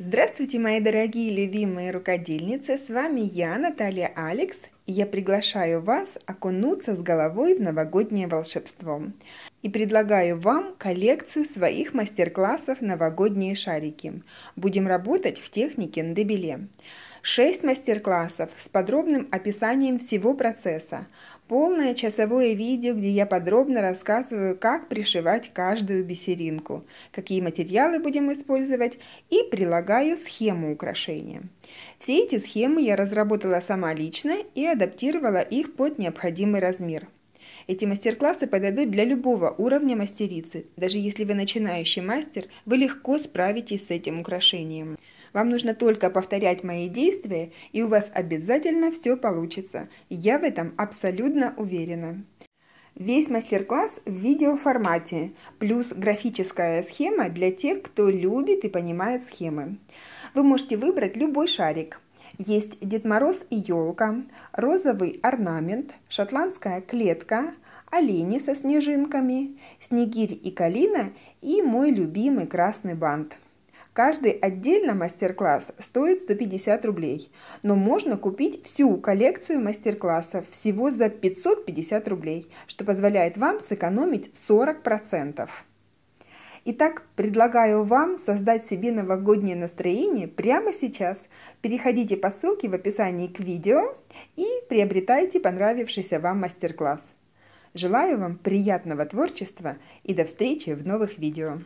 Здравствуйте, мои дорогие любимые рукодельницы! С вами я, Наталья Алекс, и я приглашаю вас окунуться с головой в новогоднее волшебство. И предлагаю вам коллекцию своих мастер-классов «Новогодние шарики». Будем работать в технике на дебеле. 6 мастер-классов с подробным описанием всего процесса, полное часовое видео, где я подробно рассказываю, как пришивать каждую бисеринку, какие материалы будем использовать и прилагаю схему украшения. Все эти схемы я разработала сама лично и адаптировала их под необходимый размер – эти мастер-классы подойдут для любого уровня мастерицы. Даже если вы начинающий мастер, вы легко справитесь с этим украшением. Вам нужно только повторять мои действия, и у вас обязательно все получится. Я в этом абсолютно уверена. Весь мастер-класс в видеоформате, плюс графическая схема для тех, кто любит и понимает схемы. Вы можете выбрать любой шарик – есть Дед Мороз и елка, розовый орнамент, шотландская клетка, олени со снежинками, снегирь и калина и мой любимый красный бант. Каждый отдельно мастер-класс стоит 150 рублей, но можно купить всю коллекцию мастер-классов всего за 550 рублей, что позволяет вам сэкономить 40%. Итак, предлагаю вам создать себе новогоднее настроение прямо сейчас. Переходите по ссылке в описании к видео и приобретайте понравившийся вам мастер-класс. Желаю вам приятного творчества и до встречи в новых видео.